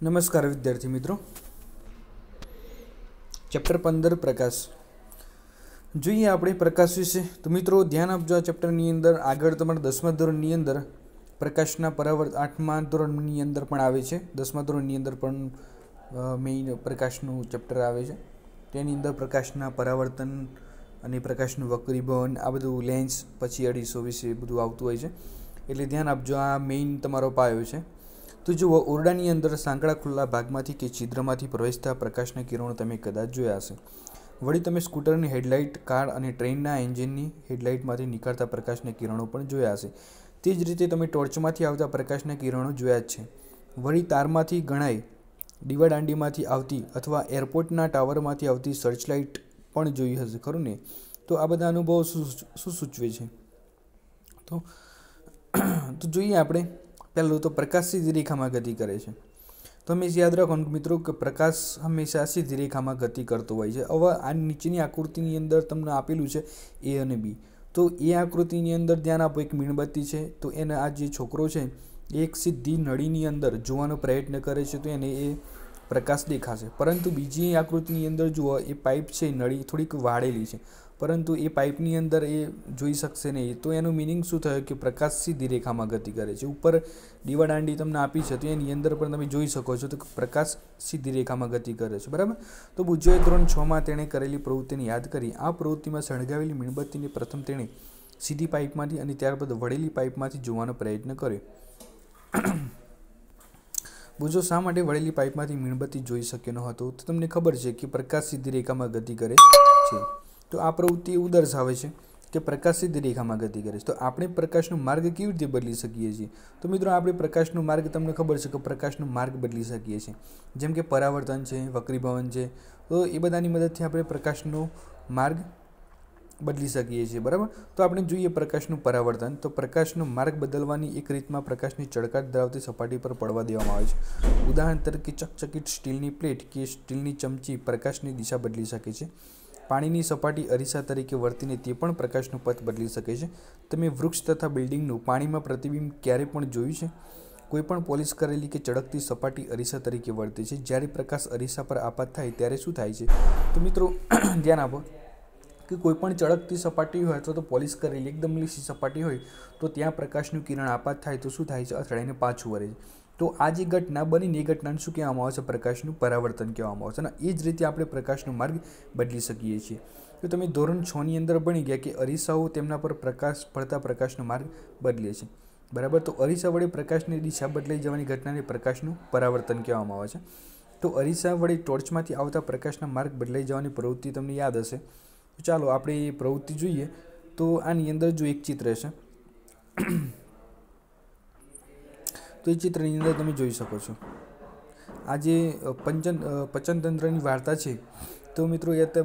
નમસ્કાર વિદ્યાર્થી મિત્રો ચેપ્ટર પંદર પ્રકાશ જોઈએ આપણે પ્રકાશ વિશે તો મિત્રો ધ્યાન આપજો આ ચેપ્ટરની અંદર આગળ તમારા દસમા ધોરણની અંદર પ્રકાશના પરાવર્ત આઠમા ધોરણની અંદર પણ આવે છે દસમા ધોરણની અંદર પણ મેઇન પ્રકાશનું ચેપ્ટર આવે છે તેની અંદર પ્રકાશના પરાવર્તન અને પ્રકાશનું વક્રીભવન આ બધું લેન્સ પછી અઢીસો વિશે બધું આવતું હોય છે એટલે ધ્યાન આપજો આ મેઇન તમારો પાયો છે તો જુઓ ઓરડાની અંદર સાંકડા ખુલ્લા ભાગમાંથી કે છિદ્રમાંથી પ્રવેશતા પ્રકાશના કિરણો તમે કદાચ જોયા હશે વળી તમે સ્કૂટરની હેડલાઇટ કાર અને ટ્રેનના એન્જિનની હેડલાઇટમાંથી નીકળતા પ્રકાશના કિરણો પણ જોયા હશે તે જ રીતે તમે ટોર્ચમાંથી આવતા પ્રકાશના કિરણો જોયા જ છે વળી તારમાંથી ગણાય દીવાદાંડીમાંથી આવતી અથવા એરપોર્ટના ટાવરમાંથી આવતી સર્ચલાઇટ પણ જોઈ હશે ખરું ને તો આ બધા અનુભવો શું સૂચવે છે તો તો જોઈએ આપણે પહેલું તો પ્રકાશ સીધી રેખામાં ગતિ કરે છે તો હંમેશા યાદ રાખો મિત્રો કે પ્રકાશ હંમેશા સીધી રેખામાં ગતિ કરતો હોય છે હવે આ નીચેની આકૃતિની અંદર તમને આપેલું છે એ અને બી તો એ આકૃતિની અંદર ધ્યાન આપો એક મીણબત્તી છે તો એને આ જે છોકરો છે એક સીધી નળીની અંદર જોવાનો પ્રયત્ન કરે છે તો એને એ પ્રકાશ દેખાશે પરંતુ બીજી આકૃતિની અંદર જુઓ એ પાઇપ છે નળી થોડીક વાળેલી છે પરંતુ એ પાઇપની અંદર એ જોઈ શકશે નહીં તો એનું મિનિંગ શું થયું કે પ્રકાશ સીધી રેખામાં ગતિ કરે છે ઉપર દીવાદાંડી તમને આપી છે તો એની અંદર પણ તમે જોઈ શકો છો તો પ્રકાશ સીધી રેખામાં ગતિ કરે છે બરાબર તો બુજ્જોએ ધોરણ છમાં તેણે કરેલી પ્રવૃત્તિને યાદ કરી આ પ્રવૃત્તિમાં સળગાવેલી મીણબત્તીને પ્રથમ તેણે સીધી પાઇપમાંથી અને ત્યારબાદ વળેલી પાઇપમાંથી જોવાનો પ્રયત્ન કર્યો બુજો શા માટે વળેલી પાઇપમાંથી મીણબત્તી જોઈ શક્યો ન હતો તો તમને ખબર છે કે પ્રકાશ સીધી રેખામાં ગતિ કરે છે તો આ પ્રવૃત્તિ એવું દર્શાવે છે કે પ્રકાશ સીધી રેખામાં ગતિ કરે છે તો આપણે પ્રકાશનો માર્ગ કેવી રીતે બદલી શકીએ છીએ તો મિત્રો આપણે પ્રકાશનો માર્ગ તમને ખબર છે કે પ્રકાશનો માર્ગ બદલી શકીએ છીએ જેમ કે પરાવર્તન છે વક્રીભવન છે તો એ બધાની મદદથી આપણે પ્રકાશનો માર્ગ બદલી શકીએ છીએ બરાબર તો આપણે જોઈએ પ્રકાશનું પરાવર્તન તો પ્રકાશનો માર્ગ બદલવાની એક રીતમાં પ્રકાશની ચળકાટ ધરાવતી સપાટી પર પડવા દેવામાં આવે છે ઉદાહરણ તરીકે ચકચકિત સ્ટીલની પ્લેટ કે સ્ટીલની ચમચી પ્રકાશની દિશા બદલી શકે છે પાણીની સપાટી અરીસા તરીકે વર્તીને તે પણ પ્રકાશનું પથ બદલી શકે છે તમે વૃક્ષ તથા બિલ્ડિંગનું પાણીમાં પ્રતિબિંબ ક્યારે પણ જોયું છે કોઈપણ પોલીસ કરેલી કે ચળકતી સપાટી અરીસા તરીકે વર્તે છે જ્યારે પ્રકાશ અરીસા પર આપાત થાય ત્યારે શું થાય છે તો મિત્રો ધ્યાન આપો કે કોઈપણ ચળકતી સપાટી હોય અથવા તો પોલિશ કરેલી એકદમ લીસી સપાટી હોય તો ત્યાં પ્રકાશનું કિરણ આપાત થાય તો શું થાય છે અથડાઈને પાછું વળે છે તો આ જે ઘટના બની એ ઘટનાને શું કહેવામાં આવે છે પ્રકાશનું પરાવર્તન કહેવામાં આવે છે અને એ જ રીતે આપણે પ્રકાશનો માર્ગ બદલી શકીએ છીએ તો તમે ધોરણ છની અંદર ભણી ગયા કે અરીસાઓ તેમના પર પ્રકાશ પડતા પ્રકાશનો માર્ગ બદલે છે બરાબર તો અરીસા વડે પ્રકાશની દિશા બદલાઈ જવાની ઘટનાને પ્રકાશનું પરાવર્તન કહેવામાં આવે છે તો અરીસા વડે ટોર્ચમાંથી આવતા પ્રકાશના માર્ગ બદલાઈ જવાની પ્રવૃત્તિ તમને યાદ હશે ચાલો આપણે એ પ્રવૃત્તિ જોઈએ તો આની અંદર જો એક ચિત્ર છે તો એ ચિત્રની અંદર તમે જોઈ શકો છો આ જે પંચન પચનતંત્રની વાર્તા છે તો મિત્રો એ તો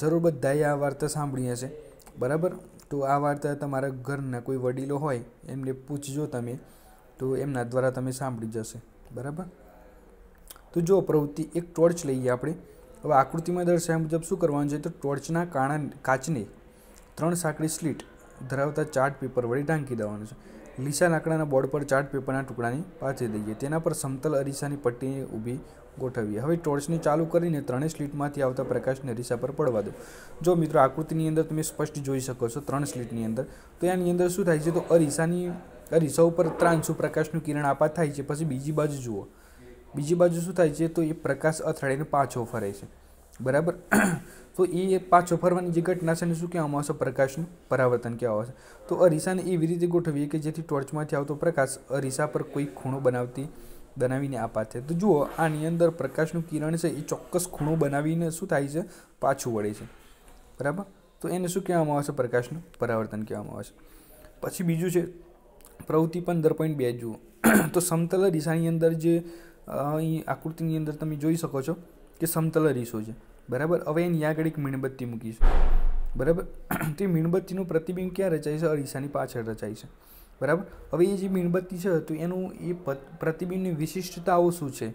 જરૂર બધાએ આ વાર્તા સાંભળી હશે બરાબર તો આ વાર્તા તમારા ઘરના કોઈ વડીલો હોય એમને પૂછજો તમે તો એમના દ્વારા તમે સાંભળી જશે બરાબર તો જો પ્રવૃત્તિ એક ટોર્ચ લઈએ આપણે હવે આકૃતિમાં દર્શાવ્યા મુજબ શું કરવાનું છે તો ટોર્ચના કાણા કાચને ત્રણ સાંકડી સ્લીટ ધરાવતા ચાર્ટ પેપર વડે ઢાંકી દેવાનું છે લીસા લાકડાના બોર્ડ પર ચાર્ટ પેપરના ટુકડાની પાથરી દઈએ તેના પર સમતલ અરીસાની પટ્ટીને ઊભી ગોઠવીએ હવે ટોર્ચને ચાલુ કરીને ત્રણેય સ્લીટમાંથી આવતા પ્રકાશને અરીસા પર પડવા દો જો મિત્રો આકૃતિની અંદર તમે સ્પષ્ટ જોઈ શકો છો ત્રણ સ્લીટની અંદર તો એની અંદર શું થાય છે તો અરીસાની અરીસા ઉપર ત્રાંસુ પ્રકાશનું કિરણ આપાત થાય છે પછી બીજી બાજુ જુઓ બીજી બાજુ શું થાય છે તો એ પ્રકાશ અથડાઈને પાછો ફરે છે બરાબર તો એ પાછો ફરવાની જે ઘટના છે એને શું કહેવામાં આવશે પ્રકાશનું પરાવર્તન કહેવામાં આવશે તો અરીસાને એવી રીતે ગોઠવીએ કે જેથી ટોર્ચમાંથી આવતો પ્રકાશ અરીસા પર કોઈ ખૂણો બનાવતી બનાવીને આપાત છે તો જુઓ આની અંદર પ્રકાશનું કિરણ છે એ ચોક્કસ ખૂણો બનાવીને શું થાય છે પાછું વળે છે બરાબર તો એને શું કહેવામાં આવશે પ્રકાશનું પરાવર્તન કહેવામાં આવશે પછી બીજું છે પ્રવૃત્તિ પંદર પોઈન્ટ બે જુઓ તો સમતલ અરીસાની અંદર જે અહીં આકૃતિની અંદર તમે જોઈ શકો છો કે સમતલ અરીસો છે બરાબર હવે એની આગળ એક મીણબત્તી મૂકીશું બરાબર તે મીણબત્તીનું પ્રતિબિંબ ક્યાં રચાય છે અરીસાની પાછળ રચાય છે બરાબર હવે એ જે મીણબત્તી છે તો એનું એ પ્રતિબિંબની વિશિષ્ટતાઓ શું છે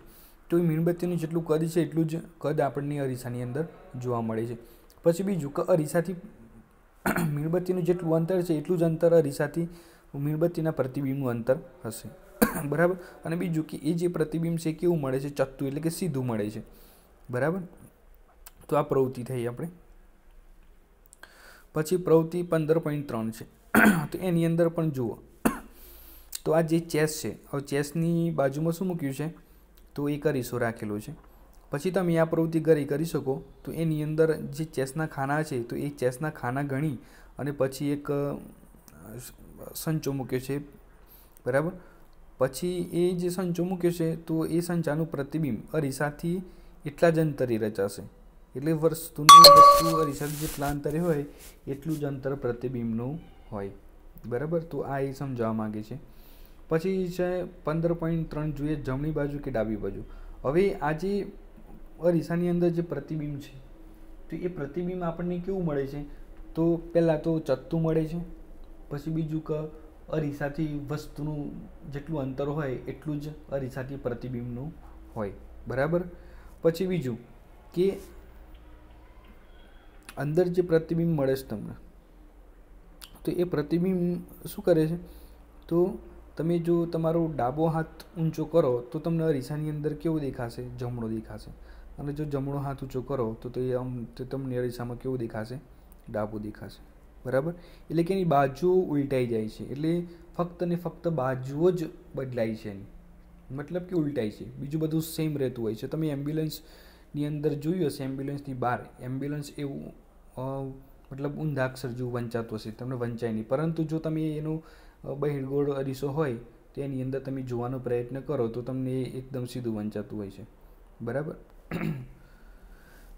તો એ મીણબત્તીનું જેટલું કદ છે એટલું જ કદ આપણને અરીસાની અંદર જોવા મળે છે પછી બીજું કે અરીસાથી મીણબત્તીનું જેટલું અંતર છે એટલું જ અંતર અરીસાથી મીણબત્તીના પ્રતિબિંબનું અંતર હશે બરાબર અને બીજું કે એ જે પ્રતિબિંબ છે કેવું મળે છે ચત્તું એટલે કે સીધું મળે છે બરાબર તો આ પ્રવૃત્તિ થઈ આપણે પછી પ્રવૃત્તિ પંદર પોઈન્ટ ત્રણ છે તો એની અંદર પણ જુઓ તો આ જે ચેસ છે હવે ચેસની બાજુમાં શું મૂક્યું છે તો એ કરીશો રાખેલું છે પછી તમે આ પ્રવૃત્તિ ઘરે કરી શકો તો એની અંદર જે ચેસના ખાના છે તો એ ચેસના ખાના ગણી અને પછી એક સંચો મૂક્યો છે બરાબર પછી એ જે સંચો મૂક્યો છે તો એ સંચાનું પ્રતિબિંબ અરીસાથી એટલા જ અંતરે રચાશે એટલે વસ્તુની વસ્તુ રિસર્ચ જેટલા અંતરે હોય એટલું જ અંતર પ્રતિબિંબનું હોય બરાબર તો આ એ સમજાવવા માગે છે પછી છે પંદર પોઈન્ટ ત્રણ જોઈએ જમણી બાજુ કે ડાબી બાજુ હવે આ જે અરીસાની અંદર જે પ્રતિબિંબ છે તો એ પ્રતિબિંબ આપણને કેવું મળે છે તો પહેલાં તો ચત્તું મળે છે પછી બીજું કે અરીસાથી વસ્તુનું જેટલું અંતર હોય એટલું જ અરીસાથી પ્રતિબિંબનું હોય બરાબર પછી બીજું કે અંદર જે પ્રતિબિંબ મળે છે તમને તો એ પ્રતિબિંબ શું કરે છે તો તમે જો તમારો ડાબો હાથ ઊંચો કરો તો તમને અરીસાની અંદર કેવું દેખાશે જમણો દેખાશે અને જો જમણો હાથ ઊંચો કરો તો તે આમ તમને અરીસામાં કેવું દેખાશે ડાબો દેખાશે બરાબર એટલે કે એની બાજુ ઉલટાઈ જાય છે એટલે ફક્ત ને ફક્ત બાજુઓ જ બદલાય છે એની મતલબ કે ઉલટાય છે બીજું બધું સેમ રહેતું હોય છે તમે એમ્બ્યુલન્સની અંદર જોયું હશે એમ્બ્યુલન્સની બહાર એમ્બ્યુલન્સ એવું મતલબ ઊંધા અક્ષર જેવું વંચાતું હશે તમને વંચાય નહીં પરંતુ જો તમે એનું બહેણગોળ અરીસો હોય તો એની અંદર તમે જોવાનો પ્રયત્ન કરો તો તમને એ એકદમ સીધું વંચાતું હોય છે બરાબર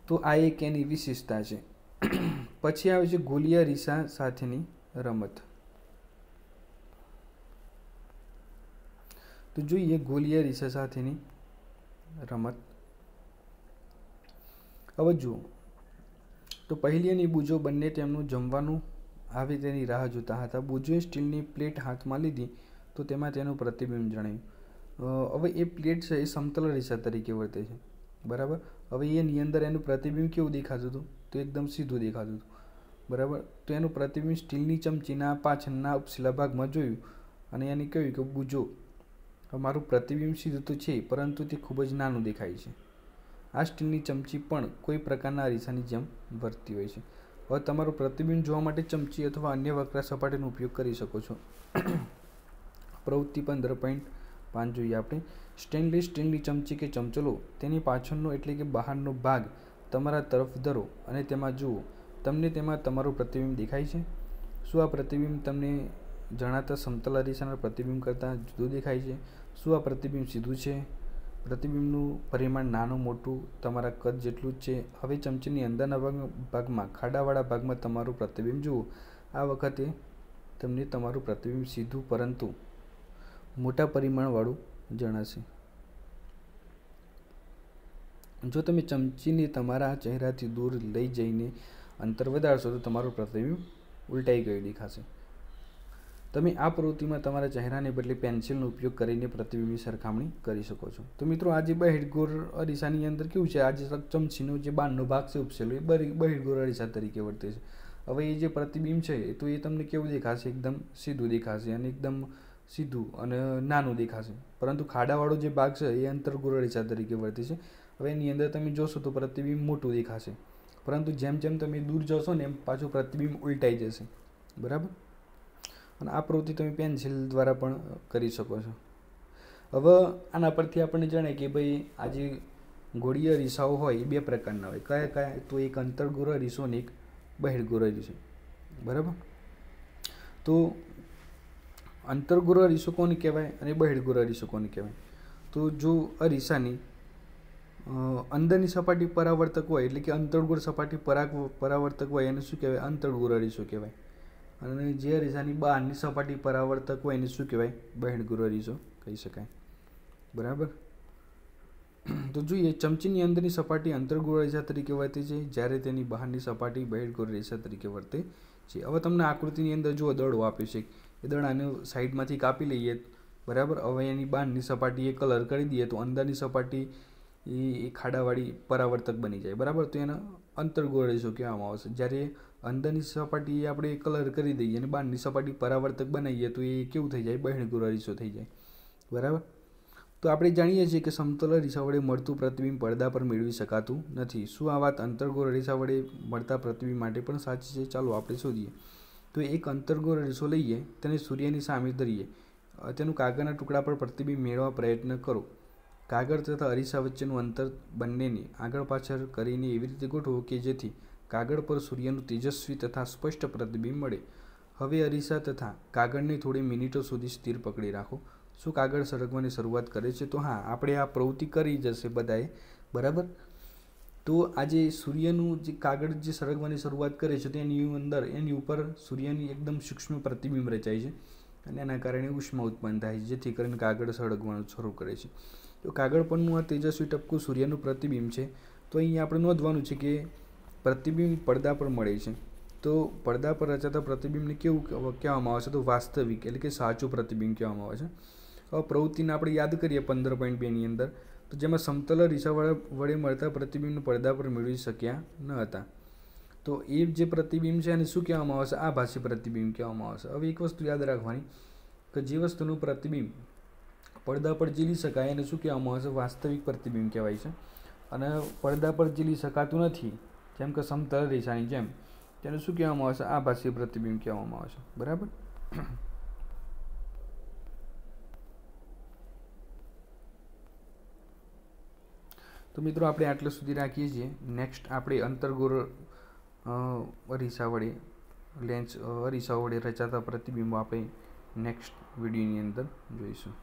તો આ એક એની વિશેષતા છે પછી આવે છે ગોલિયા રીસા સાથેની રમત તો જોઈએ ગોલિયા રીસા સાથેની રમત હવે જુઓ તો પહેલી અને બુજો બંને તેમનું જમવાનું આવે તેની રાહ જોતા હતા બુજોએ સ્ટીલની પ્લેટ હાથમાં લીધી તો તેમાં તેનું પ્રતિબિંબ જણાયું હવે એ પ્લેટ છે એ સમતલ રેસા તરીકે વર્તે છે બરાબર હવે એની અંદર એનું પ્રતિબિંબ કેવું દેખાતું હતું તો એકદમ સીધું દેખાતું હતું બરાબર તો એનું પ્રતિબિંબ સ્ટીલની ચમચીના પાછળના ઉપસીલા ભાગમાં જોયું અને એને કહ્યું કે બુજો મારું પ્રતિબિંબ સીધું તો છે પરંતુ તે ખૂબ જ નાનું દેખાય છે આ સ્ટીલની ચમચી પણ કોઈ પ્રકારના અરીસાની જેમ વર્તતી હોય છે હવે તમારું પ્રતિબિંબ જોવા માટે ચમચી અથવા અન્ય વક્રા સપાટીનો ઉપયોગ કરી શકો છો પ્રવૃત્તિ પંદર પોઈન્ટ પાંચ જોઈએ આપણે સ્ટેનલી સ્ટીલની ચમચી કે ચમચલો તેની પાછળનો એટલે કે બહારનો ભાગ તમારા તરફ ધરો અને તેમાં જુઓ તમને તેમાં તમારું પ્રતિબિંબ દેખાય છે શું આ પ્રતિબિંબ તમને જણાતા સમતલા અરીસાના પ્રતિબિંબ કરતાં જુદું દેખાય છે શું આ પ્રતિબિંબ સીધું છે પ્રતિબિંબનું પરિમાણ નાનું મોટું તમારા કદ જેટલું જ છે હવે ચમચીની અંદરના ભાગ ભાગમાં ખાડાવાળા ભાગમાં તમારું પ્રતિબિંબ જુઓ આ વખતે તમને તમારું પ્રતિબિંબ સીધું પરંતુ મોટા પરિમાણવાળું જણાશે જો તમે ચમચીને તમારા ચહેરાથી દૂર લઈ જઈને અંતર વધારશો તો તમારું પ્રતિબિંબ ઉલટાઈ ગયું દેખાશે તમે આ પ્રવૃત્તિમાં તમારા ચહેરાને બદલે પેન્સિલનો ઉપયોગ કરીને પ્રતિબિંબની સરખામણી કરી શકો છો તો મિત્રો આજે બહેડગોર અરીસાની અંદર કેવું છે આજે ચમચીનો જે બારનો ભાગ છે ઉપસેલો એ બહેડગોર અરીસા તરીકે વર્તે છે હવે એ જે પ્રતિબિંબ છે તો એ તમને કેવું દેખાશે એકદમ સીધું દેખાશે અને એકદમ સીધું અને નાનું દેખાશે પરંતુ ખાડાવાળો જે ભાગ છે એ અંતરગોરળીચા તરીકે વર્તે છે હવે એની અંદર તમે જોશો તો પ્રતિબિંબ મોટું દેખાશે પરંતુ જેમ જેમ તમે દૂર જશો ને એમ પાછું પ્રતિબિંબ ઉલટાઈ જશે બરાબર અને આ પ્રવૃત્તિ તમે પેન્સિલ દ્વારા પણ કરી શકો છો હવે આના પરથી આપણને જાણે કે ભાઈ આ જે ગોળીય રીસાઓ હોય એ બે પ્રકારના હોય કયા કયા તો એક અંતર્ગોળ રીસો ને એક બહિર્ગોળ રીસો બરાબર તો અંતર્ગોળ રીસો કોને કહેવાય અને બહિર્ગોળ રીસો કોને કહેવાય તો જો અરીસાની અંદરની સપાટી પરાવર્તક હોય એટલે કે અંતર્ગોળ સપાટી પરાગ પરાવર્તક હોય એને શું કહેવાય અંતર્ગોળ રીસો કહેવાય અને જે રેસાની બહારની સપાટી પરાવર્તક હોય એને શું કહેવાય બહેણ બહેણગૃહ રીઝો કહી શકાય બરાબર તો જોઈએ ચમચીની અંદરની સપાટી અંતર્ગૃહ રેસા તરીકે વર્તે છે જ્યારે તેની બહારની સપાટી બહિર્ગૃહ રેસા તરીકે વર્તે છે હવે તમને આકૃતિની અંદર જો દડો આપે છે એ દડાને સાઈડમાંથી કાપી લઈએ બરાબર હવે એની બહારની સપાટી એ કલર કરી દઈએ તો અંદરની સપાટી એ ખાડાવાળી પરાવર્તક બની જાય બરાબર તો એના અંતર્ગોળ રેશો કહેવામાં આવશે જ્યારે અંદરની સપાટી આપણે કલર કરી દઈએ અને બહારની સપાટી પરાવર્તક બનાવીએ તો એ કેવું થઈ જાય બહેણગુર અરીસો થઈ જાય બરાબર તો આપણે જાણીએ છીએ કે સમતલ અરીસા વડે મળતું પ્રતિબિંબ પડદા પર મેળવી શકાતું નથી શું આ વાત અંતર્ગોળ અરીસા વડે મળતા પ્રતિબિંબ માટે પણ સાચી છે ચાલો આપણે શોધીએ તો એક અંતર્ગોળ અરીસો લઈએ તેને સૂર્યની સામે ધરીએ તેનું કાગળના ટુકડા પર પ્રતિબિંબ મેળવવા પ્રયત્ન કરો કાગળ તથા અરીસા વચ્ચેનું અંતર બંનેને આગળ પાછળ કરીને એવી રીતે ગોઠવો કે જેથી કાગળ પર સૂર્યનું તેજસ્વી તથા સ્પષ્ટ પ્રતિબિંબ મળે હવે અરીસા તથા કાગળને થોડી મિનિટો સુધી સ્થિર પકડી રાખો શું કાગળ સળગવાની શરૂઆત કરે છે તો હા આપણે આ પ્રવૃત્તિ કરી જશે બધાએ બરાબર તો આજે સૂર્યનું જે કાગળ જે સળગવાની શરૂઆત કરે છે તેની અંદર એની ઉપર સૂર્યની એકદમ સૂક્ષ્મ પ્રતિબિંબ રચાય છે અને એના કારણે ઉષ્મા ઉત્પન્ન થાય છે જેથી કરીને કાગળ સળગવાનું શરૂ કરે છે તો કાગળ પરનું આ તેજસ્વી ટપકું સૂર્યનું પ્રતિબિંબ છે તો અહીં આપણે નોંધવાનું છે કે પ્રતિબિંબ પડદા પર મળે છે તો પડદા પર રચાતા પ્રતિબિંબને કેવું કહેવામાં આવે છે તો વાસ્તવિક એટલે કે સાચું પ્રતિબિંબ કહેવામાં આવે છે હવે પ્રવૃત્તિને આપણે યાદ કરીએ પંદર પોઈન્ટ બેની અંદર તો જેમાં સમતલ રીસા વડે મળતા પ્રતિબિંબને પડદા પર મેળવી શક્યા ન હતા તો એ જે પ્રતિબિંબ છે એને શું કહેવામાં આવશે આ આભાસી પ્રતિબિંબ કહેવામાં આવશે હવે એક વસ્તુ યાદ રાખવાની કે જે વસ્તુનું પ્રતિબિંબ પડદા પર ઝીલી શકાય એને શું કહેવામાં આવશે વાસ્તવિક પ્રતિબિંબ કહેવાય છે અને પડદા પર ઝીલી શકાતું નથી જેમ કે સમતલ રેષાની જેમ તેને શું કહેવામાં આવશે આભાસીય પ્રતિબિંબ કહેવામાં આવે છે બરાબર તો મિત્રો આપણે આટલે સુધી રાખીએ છીએ નેક્સ્ટ આપણે અંતર્ગોળ અરીસા વડે લેન્સ અરીસા વડે રચાતા પ્રતિબિંબો આપણે નેક્સ્ટ વિડીયોની અંદર જોઈશું